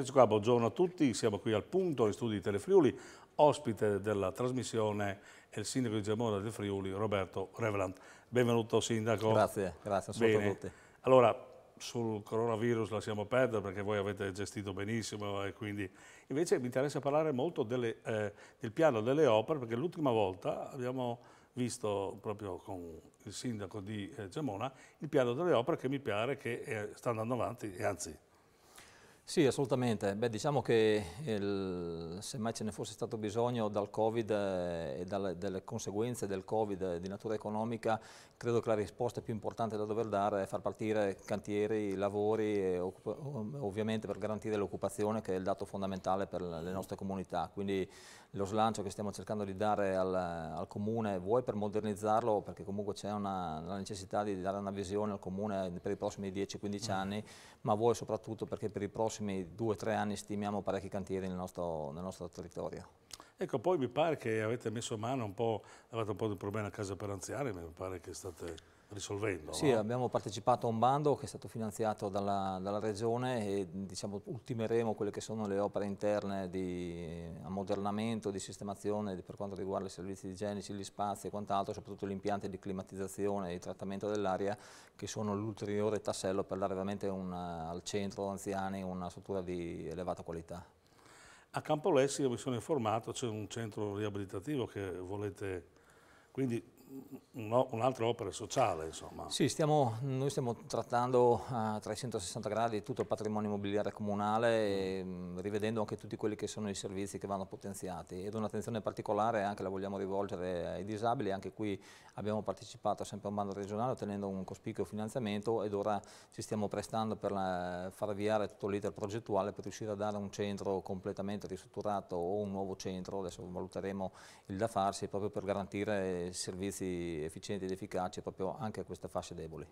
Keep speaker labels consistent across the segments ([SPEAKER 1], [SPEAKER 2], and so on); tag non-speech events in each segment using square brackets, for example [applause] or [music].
[SPEAKER 1] Eccoci qua, buongiorno a tutti, siamo qui al punto, in studi di Telefriuli, ospite della trasmissione è il sindaco di Gemona del Friuli, Roberto Reveland. Benvenuto sindaco. Grazie, grazie, saluto a tutti. Allora, sul coronavirus lasciamo perdere perché voi avete gestito benissimo e quindi invece mi interessa parlare molto delle, eh, del piano delle opere perché l'ultima volta abbiamo visto proprio con il sindaco di eh, Gemona il piano delle opere che mi pare che eh, sta andando avanti e anzi sì, assolutamente. Beh,
[SPEAKER 2] diciamo che il, semmai ce ne fosse stato bisogno dal Covid eh, e dalle, dalle conseguenze del Covid eh, di natura economica, credo che la risposta più importante da dover dare è far partire cantieri, lavori, ovviamente per garantire l'occupazione che è il dato fondamentale per le nostre comunità. Quindi lo slancio che stiamo cercando di dare al, al Comune, vuoi per modernizzarlo, perché comunque c'è la necessità di dare una visione al Comune per i prossimi 10-15 mm. anni, ma vuoi soprattutto perché per i prossimi prossimi due o tre anni stimiamo parecchi cantieri nel nostro, nel nostro territorio.
[SPEAKER 1] Ecco, poi mi pare che avete messo a mano un po', avete un po' di problemi a casa per anziani, mi pare che state risolvendo. Sì, no?
[SPEAKER 2] abbiamo partecipato a un bando che è stato finanziato dalla, dalla, Regione e diciamo, ultimeremo quelle che sono le opere interne di ammodernamento, di sistemazione per quanto riguarda i servizi igienici, gli spazi e quant'altro, soprattutto gli impianti di climatizzazione e di trattamento dell'aria che sono l'ulteriore tassello per dare veramente una, al centro anziani una struttura di elevata
[SPEAKER 1] qualità. A Campolessi, io mi sono informato, c'è un centro riabilitativo che volete... Quindi un'altra opera sociale, insomma.
[SPEAKER 2] Sì, stiamo, noi stiamo trattando a 360 gradi tutto il patrimonio immobiliare comunale, e, mm, rivedendo anche tutti quelli che sono i servizi che vanno potenziati ed un'attenzione particolare anche la vogliamo rivolgere ai disabili, anche qui abbiamo partecipato sempre a un bando regionale ottenendo un cospicuo finanziamento ed ora ci stiamo prestando per la, eh, far avviare tutto l'iter progettuale per riuscire a dare un centro completamente ristrutturato o un nuovo centro, adesso valuteremo il da farsi proprio per garantire servizi servizi efficienti ed efficaci proprio anche a questa fascia debole.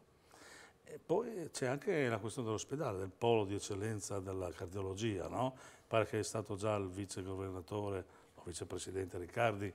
[SPEAKER 1] E poi c'è anche la questione dell'ospedale, del polo di eccellenza della cardiologia, no? Pare che è stato già il vice vicegovernatore, o vicepresidente Riccardi,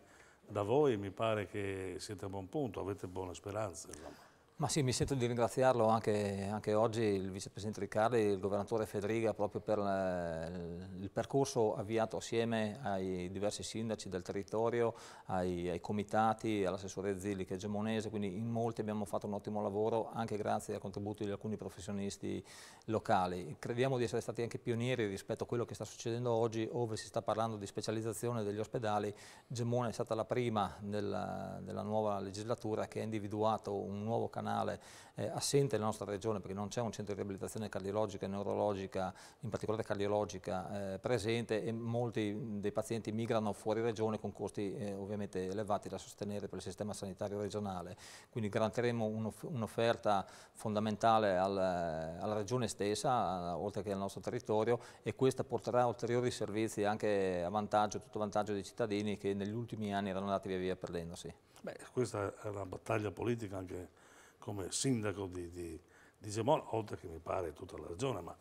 [SPEAKER 1] da voi mi pare che siete a buon punto, avete buone speranze. Insomma. Ma sì, mi sento di ringraziarlo
[SPEAKER 2] anche, anche oggi il vicepresidente Riccardi e il governatore Federica proprio per eh, il percorso avviato assieme ai diversi sindaci del territorio, ai, ai comitati, all'assessore Zilli che è gemonese, quindi in molti abbiamo fatto un ottimo lavoro anche grazie al contributo di alcuni professionisti locali. Crediamo di essere stati anche pionieri rispetto a quello che sta succedendo oggi, ove si sta parlando di specializzazione degli ospedali. Gemone è stata la prima nella, nella nuova legislatura che ha individuato un nuovo canale nazionale eh, assente nella nostra regione perché non c'è un centro di riabilitazione cardiologica e neurologica, in particolare cardiologica, eh, presente e molti dei pazienti migrano fuori regione con costi eh, ovviamente elevati da sostenere per il sistema sanitario regionale. Quindi garantiremo un'offerta fondamentale al, alla regione stessa, oltre che al nostro territorio e questa porterà ulteriori servizi anche a vantaggio, tutto vantaggio dei cittadini che negli ultimi anni erano andati via via
[SPEAKER 1] perdendosi. Beh, questa è una battaglia politica anche come sindaco di, di, di Gemona, oltre che mi pare tutta la regione, ma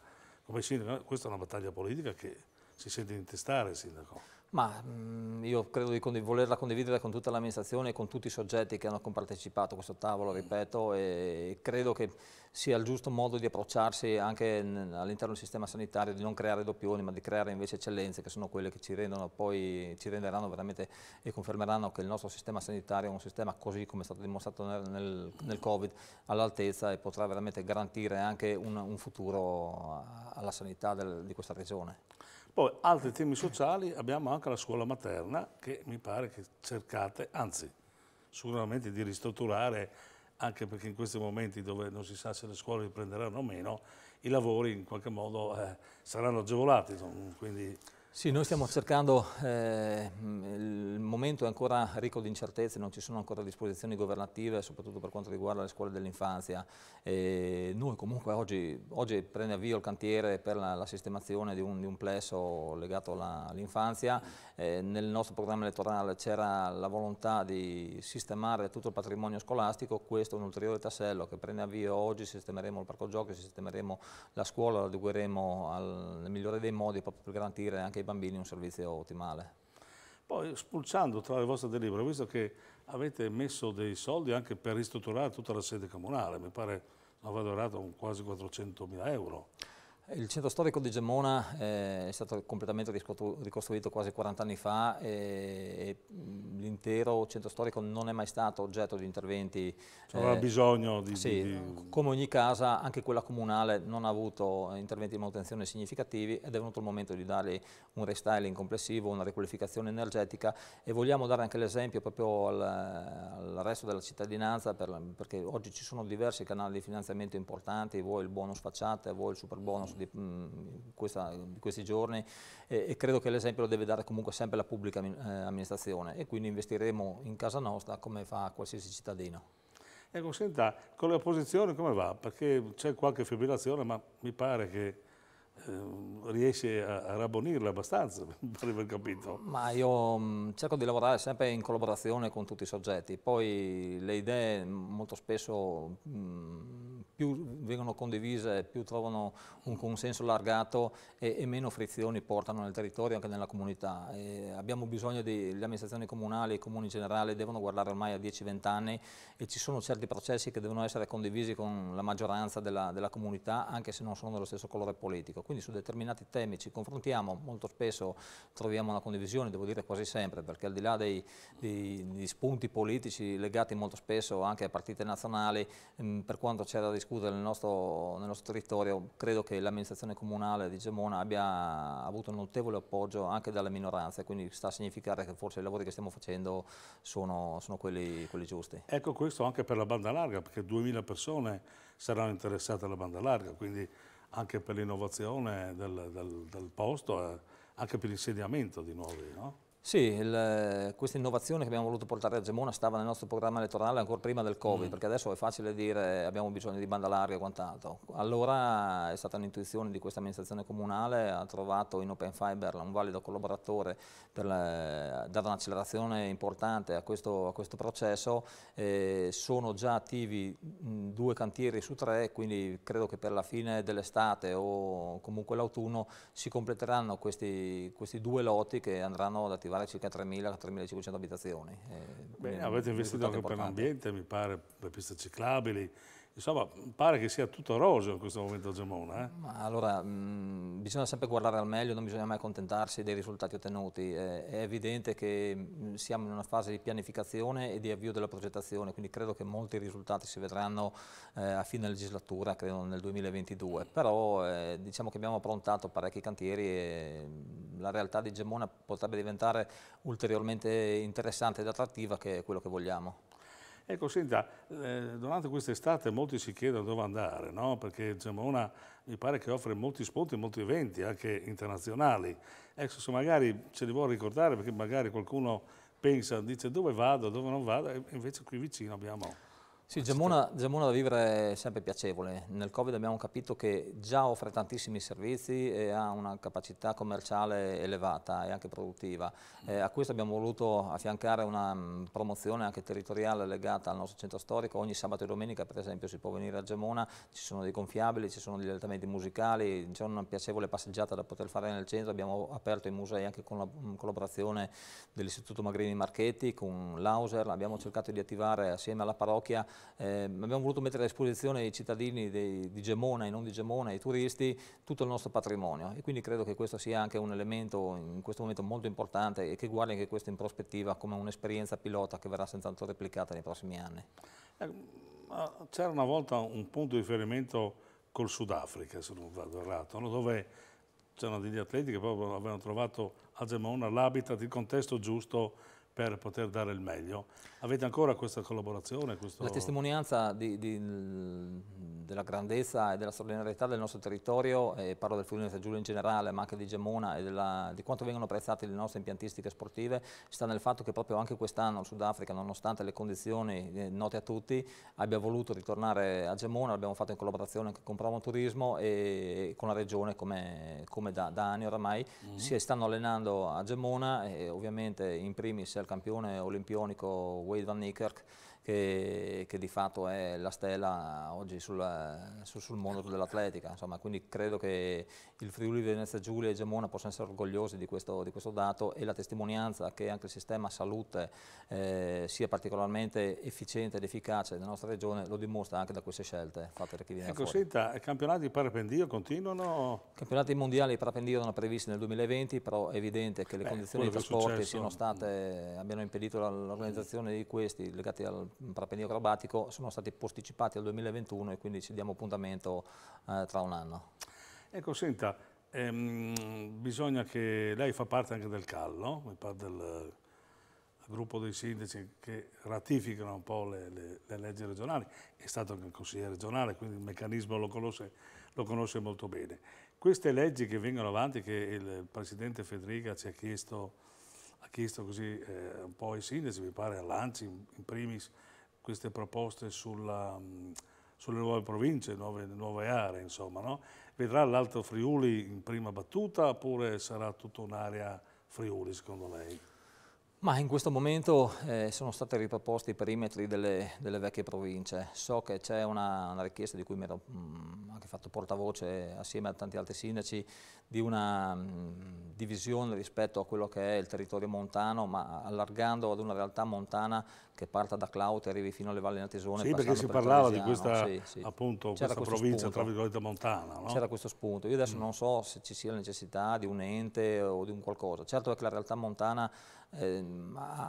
[SPEAKER 1] come sindaco, questa è una battaglia politica che si sente intestare il sindaco. Ma mh, mm, io credo di condiv volerla condividere con tutta
[SPEAKER 2] l'amministrazione e con tutti i soggetti che hanno partecipato a questo tavolo, mm. ripeto, e credo che sia il giusto modo di approcciarsi anche all'interno del sistema sanitario, di non creare doppioni, ma di creare invece eccellenze che sono quelle che ci, poi, ci renderanno veramente e confermeranno che il nostro sistema sanitario è un sistema così come è stato dimostrato nel, nel, nel Covid all'altezza e potrà veramente garantire anche un, un futuro alla sanità del, di questa regione.
[SPEAKER 1] Poi altri temi sociali, abbiamo anche la scuola materna che mi pare che cercate, anzi sicuramente di ristrutturare, anche perché in questi momenti dove non si sa se le scuole riprenderanno o meno, i lavori in qualche modo eh, saranno agevolati. Quindi
[SPEAKER 2] sì, noi stiamo cercando, eh, il momento è ancora ricco di incertezze, non ci sono ancora disposizioni governative, soprattutto per quanto riguarda le scuole dell'infanzia. noi comunque oggi, oggi, prende avvio il cantiere per la, la sistemazione di un, di un, plesso legato all'infanzia. Eh, nel nostro programma elettorale c'era la volontà di sistemare tutto il patrimonio scolastico, questo è un ulteriore tassello che prende avvio oggi, sistemeremo il parco giochi, sistemeremo la scuola, la adegueremo al, nel migliore dei modi proprio per garantire anche anche ai bambini un servizio ottimale.
[SPEAKER 1] Poi spulciando tra le vostre delibere, ho visto che avete messo dei soldi anche per ristrutturare tutta la sede comunale, mi pare, non vado errato, quasi 400 mila euro. Il centro storico di Gemona eh, è stato
[SPEAKER 2] completamente ricostruito quasi 40 anni fa e, l'intero centro storico non è mai stato oggetto di interventi. C'era cioè, eh,
[SPEAKER 1] bisogno di, sì, di... come ogni
[SPEAKER 2] casa, anche quella comunale non ha avuto interventi di manutenzione significativi ed è venuto il momento di dargli un restyling complessivo, una riqualificazione energetica e vogliamo dare anche l'esempio proprio al, al, resto della cittadinanza per, perché oggi ci sono diversi canali di finanziamento importanti, voi il bonus facciate, voi il super bonus di, mm, questa, di questi giorni e, e credo che l'esempio lo deve dare comunque sempre la pubblica eh, amministrazione e quindi investiremo in casa nostra come fa qualsiasi cittadino.
[SPEAKER 1] Ecco, senta, con le opposizioni come va? Perché c'è qualche fibrillazione, ma mi pare che ehm, riesce a rabbonirla abbastanza, [laughs] per aver capito. Ma io mh, mm, cerco di lavorare sempre in collaborazione con
[SPEAKER 2] tutti i soggetti, poi le idee molto spesso mh, mm, più vengono condivise, più trovano un consenso allargato e, e, meno frizioni portano nel territorio e anche nella comunità. E abbiamo bisogno delle amministrazioni comunali, i comuni in generale devono guardare ormai a 10-20 anni e ci sono certi processi che devono essere condivisi con la maggioranza della, della comunità anche se non sono dello stesso colore politico. Quindi su determinati temi ci confrontiamo, molto spesso troviamo una condivisione, devo dire quasi sempre, perché al di là dei, dei, dei spunti politici legati molto spesso anche a partite nazionali, mh, per quanto c'è da discutere scusa, nel nostro, nel nostro territorio credo che l'amministrazione comunale di Gemona abbia avuto un notevole appoggio anche dalle minoranze, quindi sta a significare che forse i lavori che stiamo facendo sono,
[SPEAKER 1] sono quelli, quelli giusti. Ecco questo anche per la banda larga, perché 2000 persone saranno interessate alla banda larga, quindi anche per l'innovazione del, del, del, posto, eh, anche per l'insediamento di nuovi. No? Sì, il, eh, questa innovazione che abbiamo voluto portare
[SPEAKER 2] a Gemona stava nel nostro programma elettorale ancora prima del Covid, mm. perché adesso è facile dire eh, abbiamo bisogno di banda larga e quant'altro. Allora è stata un'intuizione di questa amministrazione comunale, ha trovato in Open Fiber un valido collaboratore per la, eh, dare un'accelerazione importante a questo, a questo processo. Eh, sono già attivi due cantieri su tre, quindi credo che per la fine dell'estate o comunque l'autunno si completeranno questi, questi due lotti che andranno ad attivare coltivare circa 3.000-3.500 abitazioni. Eh, Beh, avete investito anche per
[SPEAKER 1] l'ambiente, mi pare, per piste ciclabili, Insomma, pare che sia tutto roseo in questo momento a Gemona. Eh? allora, mh, mm, bisogna sempre guardare al meglio, non bisogna mai
[SPEAKER 2] accontentarsi dei risultati ottenuti. Eh, è evidente che mm, siamo in una fase di pianificazione e di avvio della progettazione, quindi credo che molti risultati si vedranno eh, a fine legislatura, credo nel 2022. Però eh, diciamo che abbiamo prontato parecchi cantieri e mm, la realtà di Gemona potrebbe diventare ulteriormente interessante ed attrattiva, che è
[SPEAKER 1] quello che vogliamo. Ecco, senta, eh, durante quest'estate molti si chiedono dove andare, no? perché Gemona mi pare che offre molti spunti, molti eventi, anche internazionali. Ecco, se magari ce li vuole ricordare, perché magari qualcuno pensa, dice dove vado, dove non vado, e invece qui vicino abbiamo... Sì, Gemona, Gemona, da vivere è sempre piacevole.
[SPEAKER 2] Nel Covid abbiamo capito che già offre tantissimi servizi e ha una capacità commerciale elevata e anche produttiva. Eh, a questo abbiamo voluto affiancare una mm, promozione anche territoriale legata al nostro centro storico. Ogni sabato e domenica, per esempio, si può venire a Gemona, ci sono dei gonfiabili, ci sono degli allenamenti musicali, c'è una piacevole passeggiata da poter fare nel centro. Abbiamo aperto i musei anche con la mm, collaborazione dell'Istituto Magrini Marchetti, con l'Auser. Abbiamo cercato di attivare assieme alla parrocchia eh, abbiamo voluto mettere a disposizione i cittadini dei, di Gemona e non di Gemona, i turisti, tutto il nostro patrimonio e quindi credo che questo sia anche un elemento in questo momento molto importante e che guardi anche questo in prospettiva come un'esperienza pilota che verrà senz'altro replicata nei prossimi anni.
[SPEAKER 1] Eh, c'era una volta un punto di riferimento col Sudafrica, se non vado errato, no? dove c'erano degli atleti che proprio avevano trovato a Gemona l'habitat, il contesto giusto per poter dare il meglio. Avete ancora questa collaborazione? Questo... La
[SPEAKER 2] testimonianza di, di, della grandezza e della straordinarietà del nostro territorio, e parlo del Friuli Venezia Giulio in generale, ma anche di Gemona e della, di quanto vengono apprezzate le nostre impiantistiche sportive, sta nel fatto che proprio anche quest'anno il Sudafrica, nonostante le condizioni eh, note a tutti, abbia voluto ritornare a Gemona, l'abbiamo fatto in collaborazione anche con Promoturismo e, e con la Regione come, come da, da, anni oramai, mm -hmm. si stanno allenando a Gemona e ovviamente in primis al campione olimpionico Wade Van Niekerk che, che di fatto è la stella oggi sul eh, su, sul mondo dell'atletica. quindi credo che il Friuli Venezia Giulia e Gemona possano essere orgogliosi di questo, di questo, dato e la testimonianza che anche il sistema salute eh, sia particolarmente efficiente ed efficace nella nostra regione lo dimostra anche da queste scelte fatte da chi viene ecco, fuori. Senta, campionati di parapendio continuano? I Campionati mondiali di parapendio erano previsti nel 2020, però è evidente che le Beh, condizioni di trasporto trasporti state, abbiano impedito l'organizzazione di questi legati al parapendio acrobatico, sono stati posticipati al 2021 e quindi ci ci diamo appuntamento eh, tra un anno.
[SPEAKER 1] Ecco, senta, ehm, bisogna che lei fa parte anche del CAL, Mi pare del eh, gruppo dei sindaci che ratificano un po' le, le, le, leggi regionali, è stato anche il consigliere regionale, quindi il meccanismo lo conosce, lo conosce molto bene. Queste leggi che vengono avanti, che il presidente Federica ci ha chiesto, ha chiesto così eh, un po' ai sindaci, mi pare a Lanci in primis, queste proposte sulla... Mh, sulle nuove province, nuove, nuove aree, insomma, no? Vedrà l'Alto Friuli in prima battuta oppure sarà tutta un'area Friuli, secondo lei? Ma in questo momento eh, sono stati
[SPEAKER 2] riproposti i perimetri delle, delle vecchie province. So che c'è una, una, richiesta di cui mi ero mh, mm, anche fatto portavoce assieme a tanti altri sindaci di una mh, mm, divisione rispetto a quello che è il territorio montano, ma allargando ad una realtà montana che parta da Clout e arrivi fino alle valli Natesone. Sì, perché si per parlava di questa, sì, sì. Appunto, questa provincia spunto. tra virgolette montana. No? C'era questo spunto. Io adesso mm. non so se ci sia la necessità di un ente o di un qualcosa. Certo è che la realtà montana... Eh,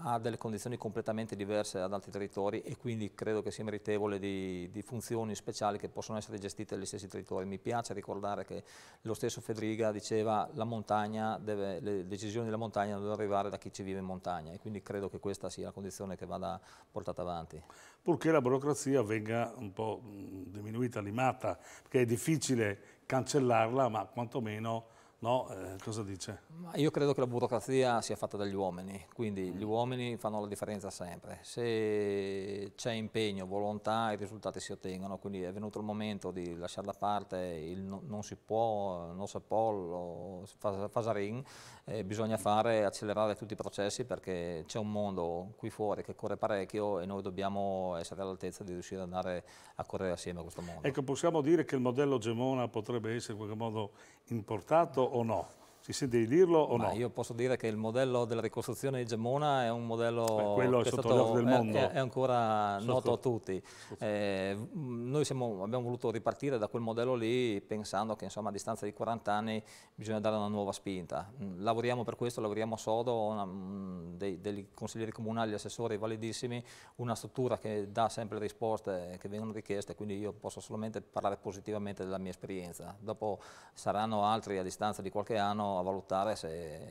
[SPEAKER 2] ha delle condizioni completamente diverse ad altri territori e quindi credo che sia meritevole di, di funzioni speciali che possono essere gestite dagli stessi territori. Mi piace ricordare che lo stesso Federica diceva che le decisioni della montagna devono arrivare da chi ci vive in montagna e quindi credo che questa sia la condizione che vada
[SPEAKER 1] portata avanti. Purché la burocrazia venga un po' mm, diminuita, limata, perché è difficile cancellarla ma quantomeno No, eh, cosa dice?
[SPEAKER 2] Ma io credo che la burocrazia sia fatta dagli uomini, quindi gli mm. uomini fanno la differenza sempre. Se c'è impegno, volontà, i risultati si ottengono, quindi è venuto il momento di lasciare da parte il no, non si può, non si può, fas, fasarin, eh, bisogna fare, accelerare tutti i processi perché c'è un mondo qui fuori che corre parecchio e noi dobbiamo essere all'altezza di riuscire ad andare a correre assieme a questo mondo.
[SPEAKER 1] Ecco, possiamo dire che il modello Gemona potrebbe essere in qualche modo importato ou non Si sente di dirlo o Ma no? Io posso dire che il modello della ricostruzione di Gemona è un modello Beh, è stato, è, è
[SPEAKER 2] ancora sotto. noto a tutti. Eh, noi siamo, abbiamo voluto ripartire da quel modello lì pensando che insomma, a distanza di 40 anni bisogna dare una nuova spinta. Mm, lavoriamo per questo, lavoriamo a sodo, una, mm, dei, dei consiglieri comunali, assessori validissimi, una struttura che dà sempre le risposte che vengono richieste, quindi io posso solamente parlare positivamente della mia esperienza. Dopo saranno altri a distanza di qualche anno a valutare se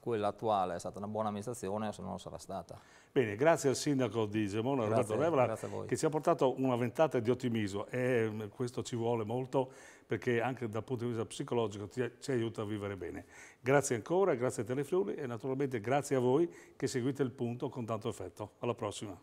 [SPEAKER 2] quella attuale è stata una buona amministrazione o se non lo sarà stata.
[SPEAKER 1] Bene, grazie al sindaco di Gemona, Roberto Revola, che ci ha portato una ventata di ottimismo e mm, questo ci vuole molto perché anche dal punto di vista psicologico ti, ci aiuta a vivere bene. Grazie ancora, grazie a Telefriuli e naturalmente grazie a voi che seguite il punto con tanto effetto. Alla prossima.